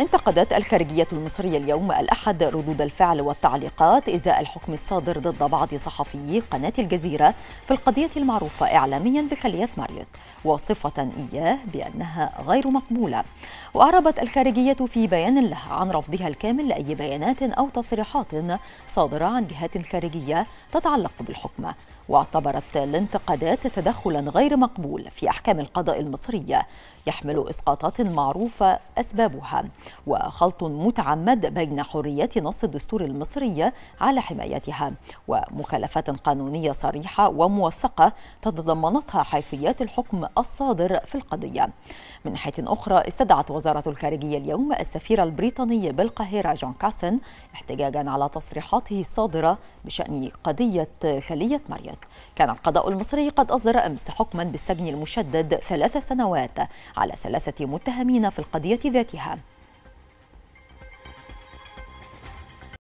انتقدت الخارجية المصرية اليوم الأحد ردود الفعل والتعليقات إزاء الحكم الصادر ضد بعض صحفيي قناة الجزيرة في القضية المعروفة إعلاميا بخلية ماريوت وصفة إياه بأنها غير مقبولة وأعربت الخارجية في بيان لها عن رفضها الكامل لأي بيانات أو تصريحات صادرة عن جهات خارجية تتعلق بالحكم واعتبرت الانتقادات تدخلا غير مقبول في أحكام القضاء المصرية يحمل إسقاطات معروفة أسبابها وخلط متعمد بين حريات نص الدستور المصرية على حمايتها ومخالفات قانونية صريحة وموثقة تتضمنتها حيثيات الحكم الصادر في القضية من ناحية أخرى استدعت وزارة الخارجية اليوم السفير البريطاني بالقاهرة جون كاسن احتجاجا على تصريحاته الصادرة بشأن قضية خلية ماريت كان القضاء المصري قد أصدر أمس حكما بالسجن المشدد ثلاث سنوات على ثلاثة متهمين في القضية ذاتها